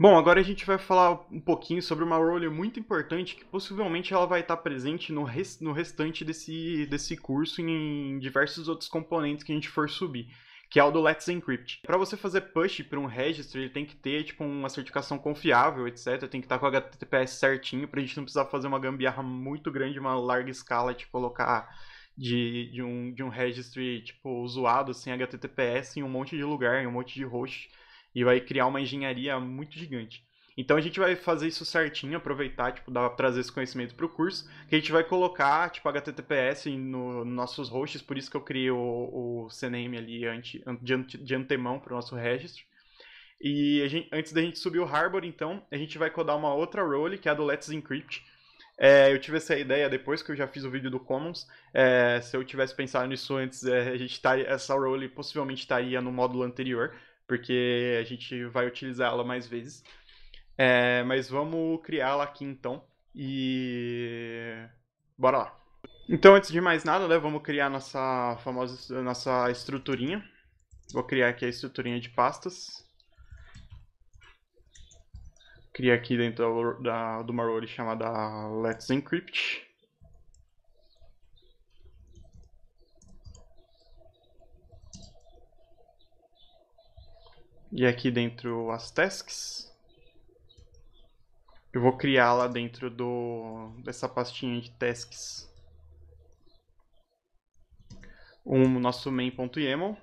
Bom, agora a gente vai falar um pouquinho sobre uma role muito importante que possivelmente ela vai estar presente no, res, no restante desse, desse curso em, em diversos outros componentes que a gente for subir que é o do Let's Encrypt. Para você fazer push para um registro, ele tem que ter tipo uma certificação confiável, etc. Tem que estar com o HTTPS certinho para a gente não precisar fazer uma gambiarra muito grande, uma larga escala, de tipo, colocar de, de um de um registry tipo zoado sem assim, HTTPS em um monte de lugar, em um monte de host e vai criar uma engenharia muito gigante. Então a gente vai fazer isso certinho, aproveitar, tipo, dar, trazer esse conhecimento para o curso, que a gente vai colocar, tipo, HTTPS no, nos nossos hosts, por isso que eu criei o, o CNAME ali ante, ante, de antemão para o nosso registro. E gente, antes da gente subir o Harbor, então, a gente vai codar uma outra role, que é a do Let's Encrypt. É, eu tive essa ideia depois que eu já fiz o vídeo do Commons. É, se eu tivesse pensado nisso antes, é, a gente tá, essa role possivelmente estaria no módulo anterior porque a gente vai utilizá-la mais vezes. É, mas vamos criá-la aqui então e bora lá. Então, antes de mais nada, né, vamos criar nossa famosa nossa estruturinha. Vou criar aqui a estruturinha de pastas. Cria aqui dentro da, da, chamada Let's Encrypt. E aqui dentro as tasks. Eu vou criar lá dentro do, dessa pastinha de tasks o um, nosso main.yaml.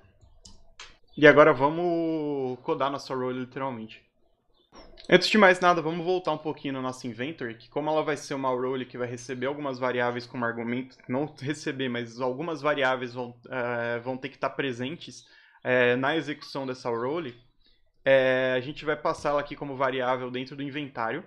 E agora vamos codar nossa role literalmente. Antes de mais nada, vamos voltar um pouquinho no nosso inventory, que como ela vai ser uma role que vai receber algumas variáveis como argumento, não receber, mas algumas variáveis vão, é, vão ter que estar presentes é, na execução dessa role, é, a gente vai passá-la aqui como variável dentro do inventário.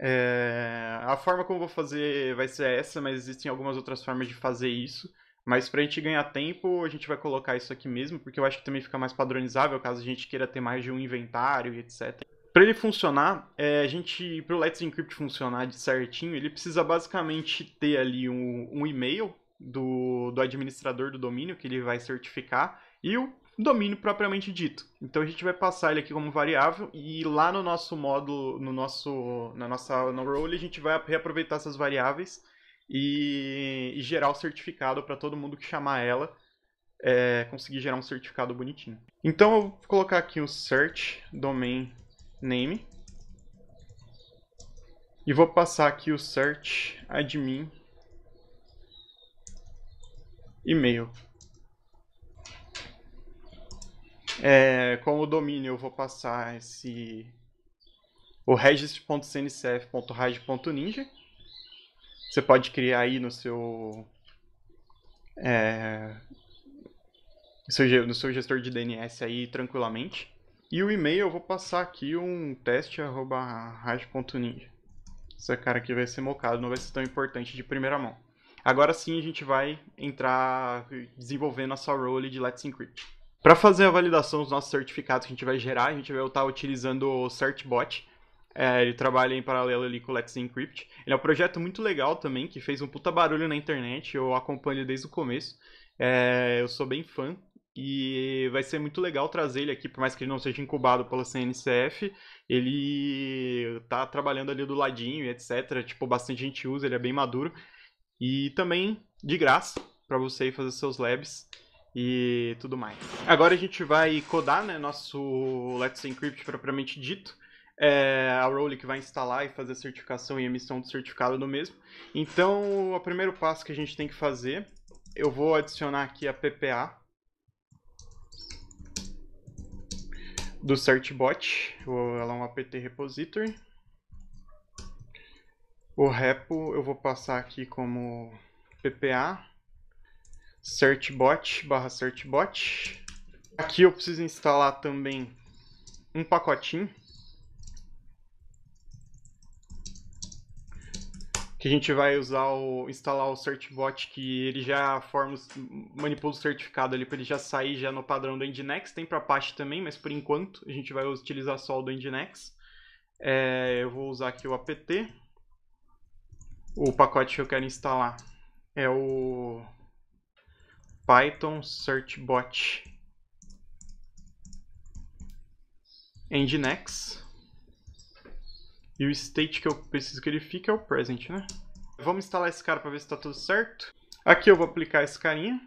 É, a forma como eu vou fazer vai ser essa, mas existem algumas outras formas de fazer isso. Mas para a gente ganhar tempo, a gente vai colocar isso aqui mesmo, porque eu acho que também fica mais padronizável caso a gente queira ter mais de um inventário e etc. Para ele funcionar, é, a gente, para o Let's Encrypt funcionar de certinho, ele precisa basicamente ter ali um, um e-mail do, do administrador do domínio que ele vai certificar e o domínio propriamente dito. Então a gente vai passar ele aqui como variável e lá no nosso módulo, no nosso, na nossa no role, a gente vai reaproveitar essas variáveis e, e gerar o certificado para todo mundo que chamar ela é, conseguir gerar um certificado bonitinho. Então eu vou colocar aqui o search domain name e vou passar aqui o search admin e-mail. É, como domínio eu vou passar esse o registro.cncf.rage.ninja. Você pode criar aí no seu é, no seu gestor de DNS aí tranquilamente. E o e-mail eu vou passar aqui um teste@rage.ninja. esse cara aqui vai ser mocado, não vai ser tão importante de primeira mão. Agora sim a gente vai entrar desenvolvendo a sua role de Let's Encrypt. Para fazer a validação dos nossos certificados que a gente vai gerar, a gente vai estar utilizando o CertBot. É, ele trabalha em paralelo ali com o Let's Encrypt. Ele é um projeto muito legal também, que fez um puta barulho na internet. Eu acompanho ele desde o começo. É, eu sou bem fã. E vai ser muito legal trazer ele aqui, por mais que ele não seja incubado pela CNCF. Ele tá trabalhando ali do ladinho, etc. Tipo, bastante gente usa, ele é bem maduro. E também de graça para você fazer seus labs e tudo mais. Agora a gente vai codar né, nosso Let's Encrypt propriamente dito. É a Rowley que vai instalar e fazer a certificação e emissão do certificado do mesmo. Então, o primeiro passo que a gente tem que fazer, eu vou adicionar aqui a PPA do certbot, ela é um apt repository. O repo eu vou passar aqui como PPA searchbot barra searchbot. Aqui eu preciso instalar também um pacotinho que a gente vai usar o instalar o searchbot que ele já forma manipula o certificado ali para ele já sair já no padrão do Nginx tem para Apache também mas por enquanto a gente vai utilizar só o do Nginx é, eu vou usar aqui o apt o pacote que eu quero instalar é o Python searchbot nginx. E o state que eu preciso que ele fique é o present, né? Vamos instalar esse cara para ver se está tudo certo. Aqui eu vou aplicar esse carinha.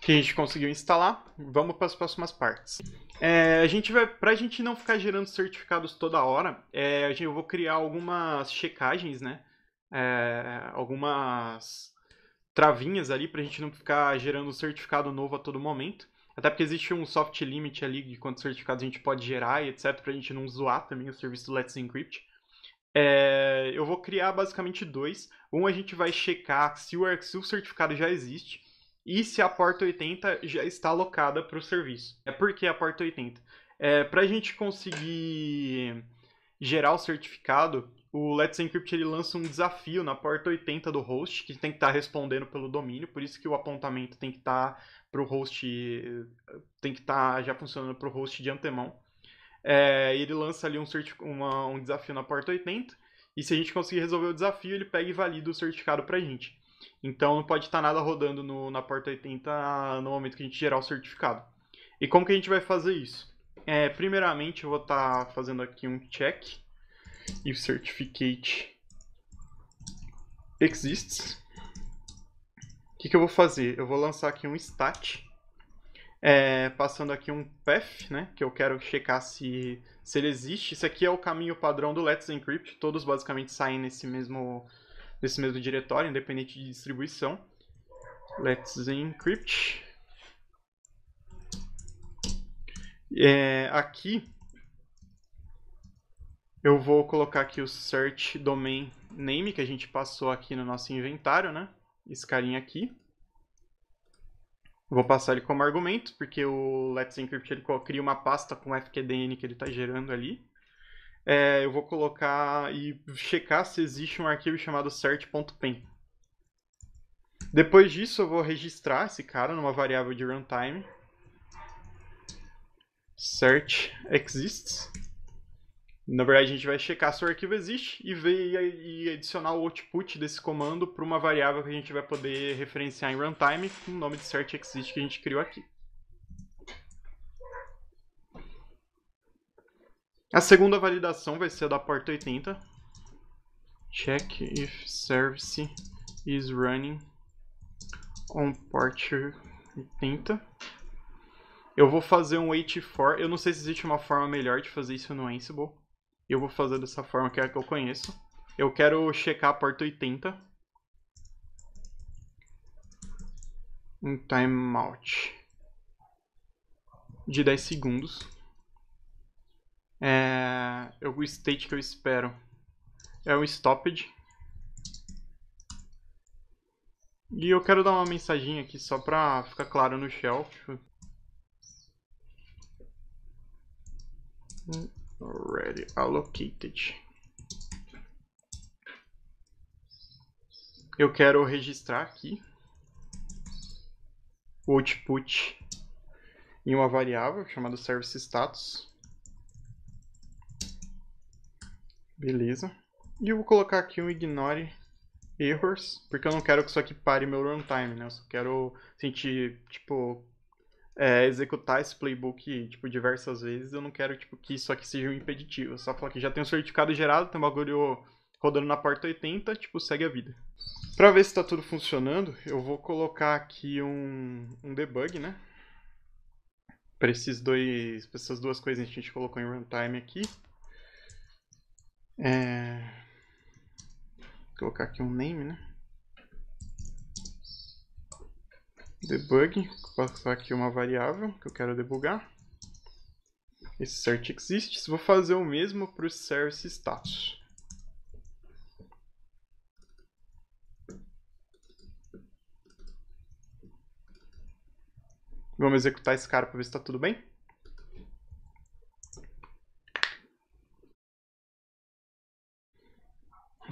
Que a gente conseguiu instalar. Vamos para as próximas partes. É, a gente vai, a gente não ficar gerando certificados toda hora, é, eu vou criar algumas checagens, né? é, algumas travinhas ali para a gente não ficar gerando certificado novo a todo momento. Até porque existe um soft limit ali de quantos certificados a gente pode gerar e etc, para a gente não zoar também o serviço do Let's Encrypt. É, eu vou criar basicamente dois. Um a gente vai checar se o certificado já existe e se a porta 80 já está alocada para o serviço. É porque a porta 80. É, para a gente conseguir gerar o certificado, o Let's Encrypt ele lança um desafio na porta 80 do host, que tem que estar tá respondendo pelo domínio, por isso que o apontamento tem que estar tá para o host, tem que estar tá já funcionando para o host de antemão. É, ele lança ali um, uma, um desafio na porta 80, e se a gente conseguir resolver o desafio, ele pega e valida o certificado para a gente. Então não pode estar tá nada rodando no, na porta 80 no momento que a gente gerar o certificado. E como que a gente vai fazer isso? É, primeiramente, eu vou estar tá fazendo aqui um check if certificate exists, o que, que, eu vou fazer? Eu vou lançar aqui um stat, é, passando aqui um path, né, que eu quero checar se, se ele existe. Isso aqui é o caminho padrão do Let's Encrypt, todos basicamente saem nesse mesmo, nesse mesmo diretório, independente de distribuição. Let's Encrypt. É, aqui eu vou colocar aqui o search domain name que a gente passou aqui no nosso inventário, né? Esse carinha aqui. Vou passar ele como argumento, porque o Let's Encrypt ele cria uma pasta com fqdn que ele está gerando ali. É, eu vou colocar e checar se existe um arquivo chamado cert.pem. Depois disso, eu vou registrar esse cara numa variável de runtime. Search exists. Na verdade, a gente vai checar se o arquivo existe e, ver, e adicionar o output desse comando para uma variável que a gente vai poder referenciar em runtime com o nome de search_exist que a gente criou aqui. A segunda validação vai ser a da porta 80. Check if service is running on port 80. Eu vou fazer um wait for. Eu não sei se existe uma forma melhor de fazer isso no Ansible. Eu vou fazer dessa forma que é a que eu conheço. Eu quero checar a porta 80. Um timeout de 10 segundos. É, é, o state que eu espero é o stoppage. E eu quero dar uma mensagem aqui só para ficar claro no shell already allocated. Eu quero registrar aqui o output em uma variável chamada service status. Beleza. E eu vou colocar aqui um ignore errors, porque eu não quero que isso aqui pare meu runtime, né? Eu só quero sentir, tipo, é, executar esse playbook, tipo, diversas vezes, eu não quero, tipo, que isso aqui seja um impeditivo. Eu só falar que já tem um certificado gerado, tem um bagulho rodando na porta 80, tipo, segue a vida. Pra ver se tá tudo funcionando, eu vou colocar aqui um, um debug, né? Pra, esses dois, pra essas duas coisas que a gente colocou em runtime aqui. É... Vou colocar aqui um name, né? debug, vou passar aqui uma variável que eu quero debugar. Esse cert exists, vou fazer o mesmo para o service status. Vamos executar esse cara para ver se está tudo bem.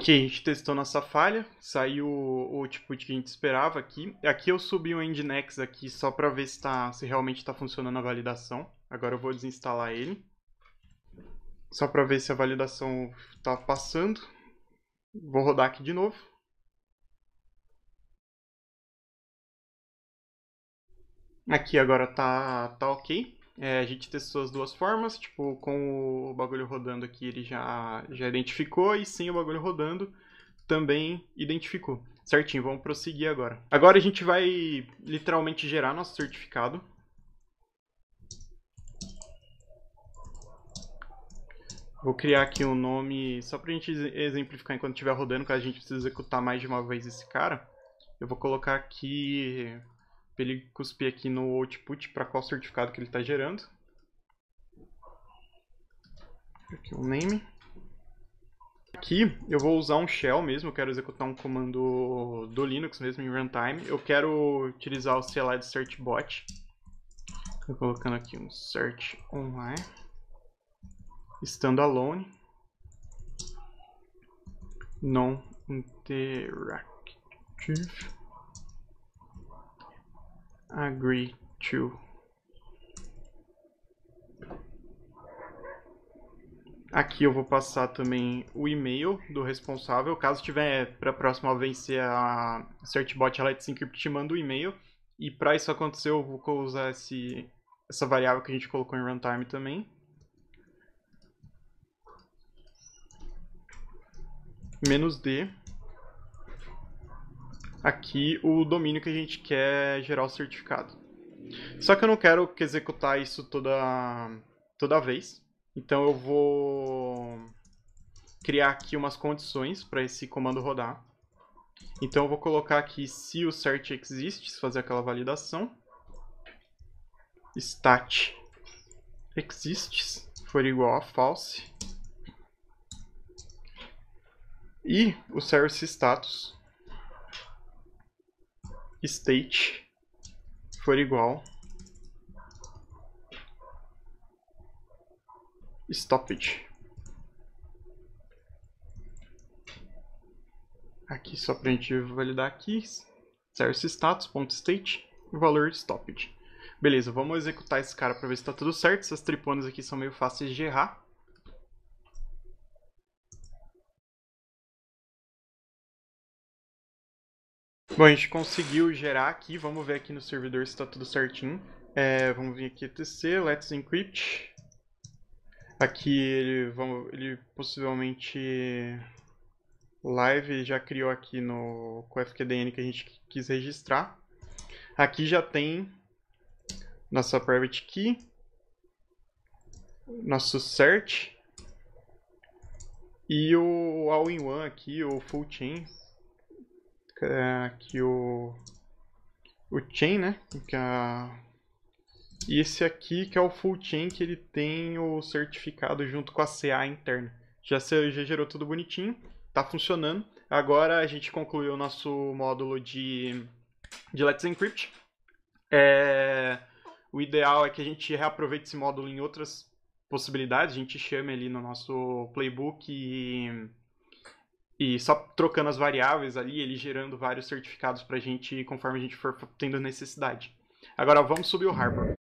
Ok, a gente testou nossa falha, saiu o, output tipo que a gente esperava aqui. Aqui eu subi o Nginx aqui só para ver se, tá, se realmente está funcionando a validação. Agora eu vou desinstalar ele. Só para ver se a validação está passando. Vou rodar aqui de novo. Aqui agora tá, tá ok. É, a gente testou as duas formas, tipo, com o bagulho rodando aqui ele já, já identificou e sem o bagulho rodando também identificou. Certinho, vamos prosseguir agora. Agora a gente vai literalmente gerar nosso certificado. Vou criar aqui um nome só para a gente exemplificar enquanto estiver rodando, caso a gente precise executar mais de uma vez esse cara. Eu vou colocar aqui para ele cuspir aqui no output para qual certificado que ele está gerando. Aqui o um name. Aqui eu vou usar um shell mesmo, eu quero executar um comando do Linux mesmo em runtime. Eu quero utilizar o CLI de certbot Estou colocando aqui um search online, standalone, non interactive agree to. Aqui eu vou passar também o e-mail do responsável. Caso tiver para a próxima vencer a SearchBot Elite é 5 te manda o um e-mail. E para isso acontecer, eu vou usar esse, essa variável que a gente colocou em runtime também. Menos D aqui o domínio que a gente quer gerar o certificado. Só que eu não quero executar isso toda, toda vez, então eu vou criar aqui umas condições para esse comando rodar. Então eu vou colocar aqui se o cert existe, fazer aquela validação. Stat exists for igual a false. E o service status state for igual stoppage Aqui só para a gente validar aqui, service status.state, valor stoppage. Beleza, vamos executar esse cara para ver se está tudo certo. Essas triponas aqui são meio fáceis de errar. Bom, a gente conseguiu gerar aqui, vamos ver aqui no servidor se está tudo certinho. É, vamos vir aqui etc, let's encrypt. Aqui ele, vamos, ele possivelmente live já criou aqui no com FQDN que a gente quis registrar. Aqui já tem nossa private key, nosso cert e o all-in-one aqui, o full chain, é, que o, o chain, né? Que a, e esse aqui que é o full chain que ele tem o certificado junto com a CA interna. Já, já gerou tudo bonitinho, tá funcionando. Agora a gente concluiu o nosso módulo de, de Let's Encrypt. É, o ideal é que a gente reaproveite esse módulo em outras possibilidades. A gente chama ele no nosso playbook e e só trocando as variáveis ali, ele gerando vários certificados para a gente conforme a gente for tendo necessidade. Agora vamos subir o harbor.